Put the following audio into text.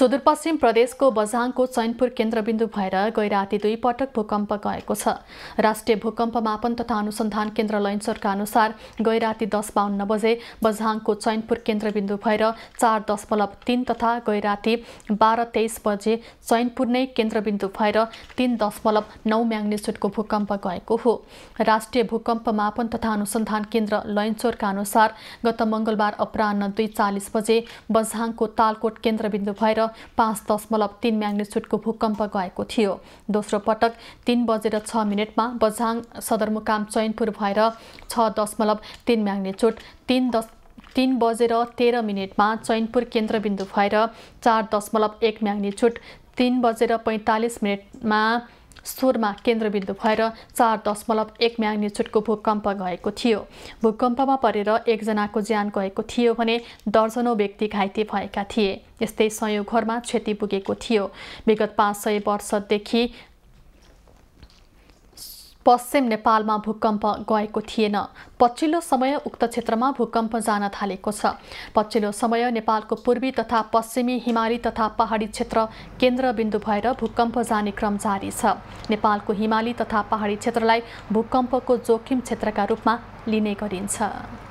सुदूरपश्चिम प्रदेशको बझाङको चैनपुर केन्द्रबिन्दु भएर गैराती दुई पटक भूकम्प गएको छ राष्ट्रिय भूकम्प मापन तथा अनुसन्धान केन्द्र लैनचोरका अनुसार गैराती दस बाहन्न बजे बझाङको चैनपुर केन्द्रबिन्दु भएर चार दशमलव तिन तथा गैराती बाह्र तेइस बजे चैनपुर नै केन्द्रबिन्दु भएर तिन दशमलव नौ म्याग्नेसुटको भूकम्प गएको हो राष्ट्रिय भूकम्प मापन तथा अनुसन्धान केन्द्र लैनचोरका अनुसार गत मङ्गलबार अपरान्न दुई चालिस बजे बझाङको तालकोट केन्द्रबिन्दु भएर पाँच दशमलव तिन म्याग्नेच्युटको भूकम्प गएको थियो दोस्रो पटक तिन बजेर छ मिनटमा बझाङ सदरमुकाम चैनपुर भएर छ दशमलव तिन म्याग्नेच्युट तिन दश तिन बजेर तेह्र मिनटमा चैनपुर केन्द्रबिन्दु भएर चार दशमलव एक म्याग्नेच्युट तिन बजेर पैँतालिस मिनटमा सोरमा केन्द्रबिन्दु भएर चार दशमलव एक म्याग्नेच्युटको भूकम्प गएको थियो भूकम्पमा परेर एकजनाको ज्यान गएको थियो भने दर्जनौ व्यक्ति घाइते भएका थिए यस्तै सयौँ घरमा क्षति पुगेको थियो विगत पाँच सय वर्षदेखि पश्चिम नेपालमा भूकम्प गएको थिएन पछिल्लो समय उक्त क्षेत्रमा भूकम्प जान थालेको छ पछिल्लो समय नेपालको पूर्वी तथा पश्चिमी हिमाली तथा पहाडी क्षेत्र केन्द्रबिन्दु भएर भूकम्प जाने क्रम जारी छ नेपालको हिमाली तथा पहाडी क्षेत्रलाई भूकम्पको जोखिम क्षेत्रका रूपमा लिने गरिन्छ